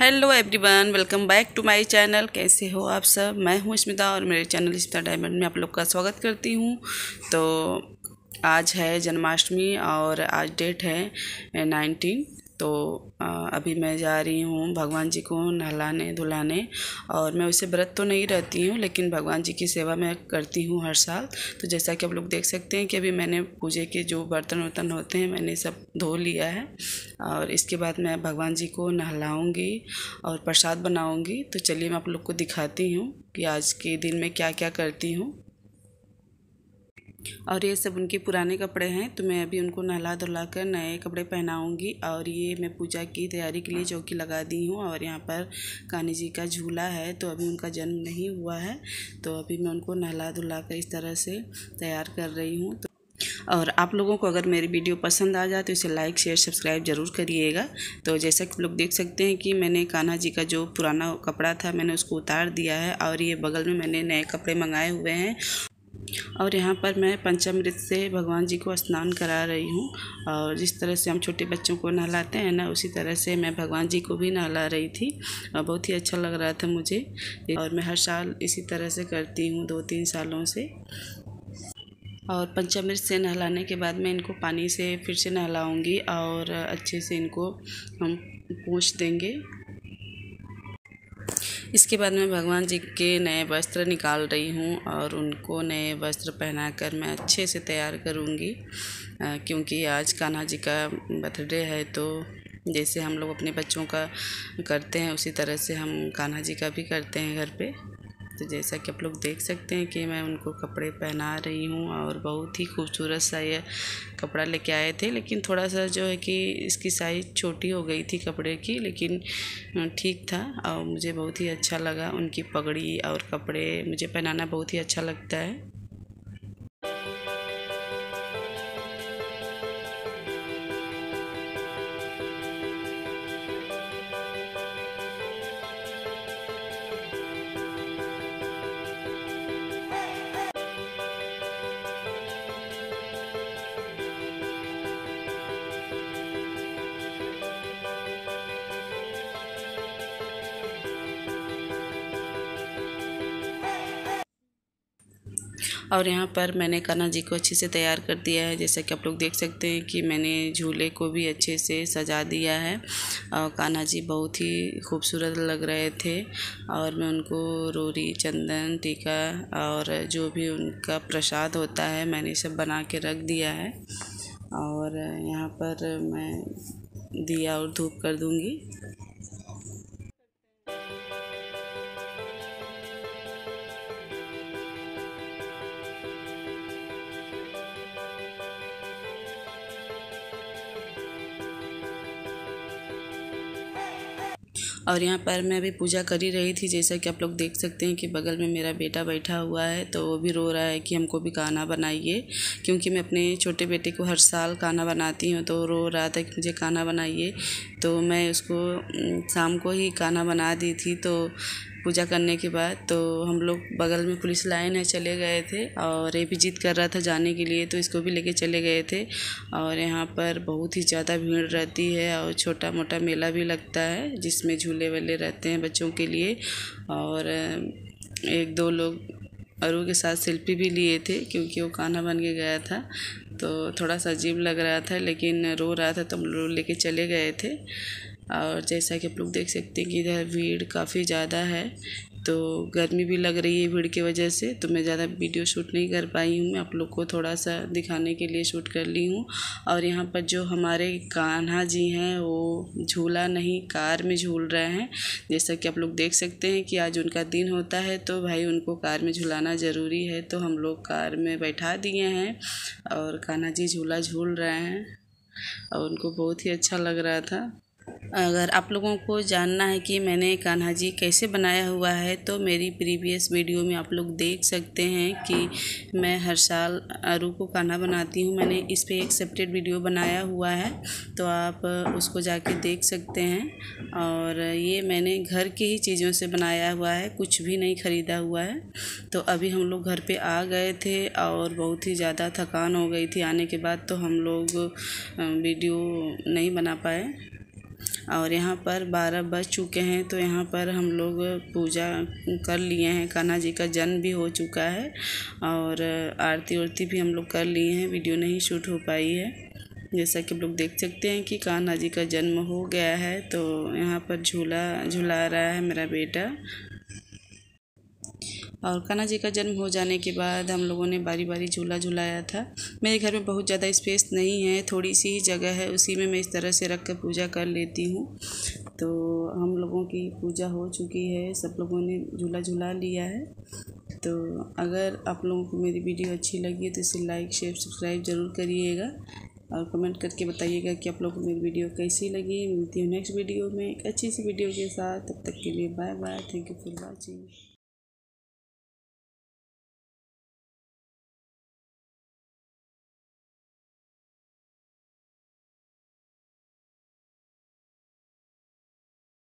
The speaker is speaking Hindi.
hello everyone welcome back to my channel कैसे हो आप सब मैं हूं स्मिता और मेरे चैनल स्मिता डायमंड में आप लोग का स्वागत करती हूं तो आज है जन्माष्टमी और आज डेट है नाइनटीन तो अभी मैं जा रही हूँ भगवान जी को नहलाने धुलाने और मैं उसे व्रत तो नहीं रहती हूँ लेकिन भगवान जी की सेवा मैं करती हूँ हर साल तो जैसा कि आप लोग देख सकते हैं कि अभी मैंने पूजे के जो बर्तन वर्तन होते हैं मैंने सब धो लिया है और इसके बाद मैं भगवान जी को नहलाऊँगी और प्रसाद बनाऊँगी तो चलिए मैं आप लोग को दिखाती हूँ कि आज के दिन में क्या क्या करती हूँ और ये सब उनके पुराने कपड़े हैं तो मैं अभी उनको नहला धुला कर नए कपड़े पहनाऊंगी और ये मैं पूजा की तैयारी के लिए चौकी लगा दी हूँ और यहाँ पर कानी जी का झूला है तो अभी उनका जन्म नहीं हुआ है तो अभी मैं उनको नहला धुला कर इस तरह से तैयार कर रही हूँ तो और आप लोगों को अगर मेरी वीडियो पसंद आ जाए तो इसे लाइक शेयर सब्सक्राइब जरूर करिएगा तो जैसा कि लोग देख सकते हैं कि मैंने कान्हा जी का जो पुराना कपड़ा था मैंने उसको उतार दिया है और ये बगल में मैंने नए कपड़े मंगाए हुए हैं और यहाँ पर मैं पंचामृत से भगवान जी को स्नान करा रही हूँ और जिस तरह से हम छोटे बच्चों को नहलाते हैं ना उसी तरह से मैं भगवान जी को भी नहला रही थी और बहुत ही अच्छा लग रहा था मुझे और मैं हर साल इसी तरह से करती हूँ दो तीन सालों से और पंचामृत से नहलाने के बाद मैं इनको पानी से फिर से नहलाऊँगी और अच्छे से इनको हम पूछ देंगे इसके बाद मैं भगवान जी के नए वस्त्र निकाल रही हूँ और उनको नए वस्त्र पहनाकर मैं अच्छे से तैयार करूँगी क्योंकि आज कान्हा जी का बर्थडे है तो जैसे हम लोग अपने बच्चों का करते हैं उसी तरह से हम कान्हा जी का भी करते हैं घर पे तो जैसा कि आप लोग देख सकते हैं कि मैं उनको कपड़े पहना रही हूँ और बहुत ही खूबसूरत सा यह कपड़ा लेके आए थे लेकिन थोड़ा सा जो है कि इसकी साइज़ छोटी हो गई थी कपड़े की लेकिन ठीक था और मुझे बहुत ही अच्छा लगा उनकी पगड़ी और कपड़े मुझे पहनाना बहुत ही अच्छा लगता है और यहाँ पर मैंने कान्हा जी को अच्छे से तैयार कर दिया है जैसा कि आप लोग देख सकते हैं कि मैंने झूले को भी अच्छे से सजा दिया है और कान्हा जी बहुत ही खूबसूरत लग रहे थे और मैं उनको रोरी चंदन टीका और जो भी उनका प्रसाद होता है मैंने सब बना के रख दिया है और यहाँ पर मैं दिया और धूप कर दूँगी और यहाँ पर मैं अभी पूजा कर ही रही थी जैसा कि आप लोग देख सकते हैं कि बगल में मेरा बेटा बैठा हुआ है तो वो भी रो रहा है कि हमको भी खाना बनाइए क्योंकि मैं अपने छोटे बेटे को हर साल खाना बनाती हूँ तो रो रहा था कि मुझे खाना बनाइए तो मैं उसको शाम को ही खाना बना दी थी तो पूजा करने के बाद तो हम लोग बगल में पुलिस लाइन है चले गए थे और ये भी जीत कर रहा था जाने के लिए तो इसको भी लेके चले गए थे और यहाँ पर बहुत ही ज़्यादा भीड़ रहती है और छोटा मोटा मेला भी लगता है जिसमें झूले वाले रहते हैं बच्चों के लिए और एक दो लोग अरु के साथ सेल्फी भी लिए थे क्योंकि वो काना बन के गया था तो थोड़ा सा अजीब लग रहा था लेकिन रो रहा था तो हम लोग लेके चले गए थे और जैसा कि आप लोग देख सकते हैं कि इधर भीड़ काफ़ी ज़्यादा है तो गर्मी भी लग रही है भीड़ की वजह से तो मैं ज़्यादा वीडियो शूट नहीं कर पाई हूँ मैं आप लोग को थोड़ा सा दिखाने के लिए शूट कर ली हूँ और यहाँ पर जो हमारे कान्हा जी हैं वो झूला नहीं कार में झूल रहे हैं जैसा कि आप लोग देख सकते हैं कि आज उनका दिन होता है तो भाई उनको कार में झूलाना ज़रूरी है तो हम लोग कार में बैठा दिए हैं और कान्हा जी झूला झूल रहे हैं और उनको बहुत ही अच्छा लग रहा था अगर आप लोगों को जानना है कि मैंने कान्हा जी कैसे बनाया हुआ है तो मेरी प्रीवियस वीडियो में आप लोग देख सकते हैं कि मैं हर साल अरू को कान्हा बनाती हूँ मैंने इस पर एक सेपरेट वीडियो बनाया हुआ है तो आप उसको जाके देख सकते हैं और ये मैंने घर के ही चीज़ों से बनाया हुआ है कुछ भी नहीं ख़रीदा हुआ है तो अभी हम लोग घर पर आ गए थे और बहुत ही ज़्यादा थकान हो गई थी आने के बाद तो हम लोग वीडियो नहीं बना पाए और यहाँ पर बारह बज चुके हैं तो यहाँ पर हम लोग पूजा कर लिए हैं कान्हा जी का जन्म भी हो चुका है और आरती उरती भी हम लोग कर लिए हैं वीडियो नहीं शूट हो पाई है जैसा कि आप लोग देख सकते हैं कि कान्हा जी का जन्म हो गया है तो यहाँ पर झूला झुला रहा है मेरा बेटा और कान्हा जी का जन्म हो जाने के बाद हम लोगों ने बारी बारी झूला झूलाया था मेरे घर में बहुत ज़्यादा स्पेस नहीं है थोड़ी सी ही जगह है उसी में मैं इस तरह से रख कर पूजा कर लेती हूँ तो हम लोगों की पूजा हो चुकी है सब लोगों ने झूला झूला लिया है तो अगर आप लोगों को मेरी वीडियो अच्छी लगी है तो इसे लाइक शेयर सब्सक्राइब ज़रूर करिएगा और कमेंट करके बताइएगा कि आप लोगों को मेरी वीडियो कैसी लगी मिलती हूँ नेक्स्ट वीडियो में एक अच्छी सी वीडियो के साथ तब तक के लिए bye bye thank you for watching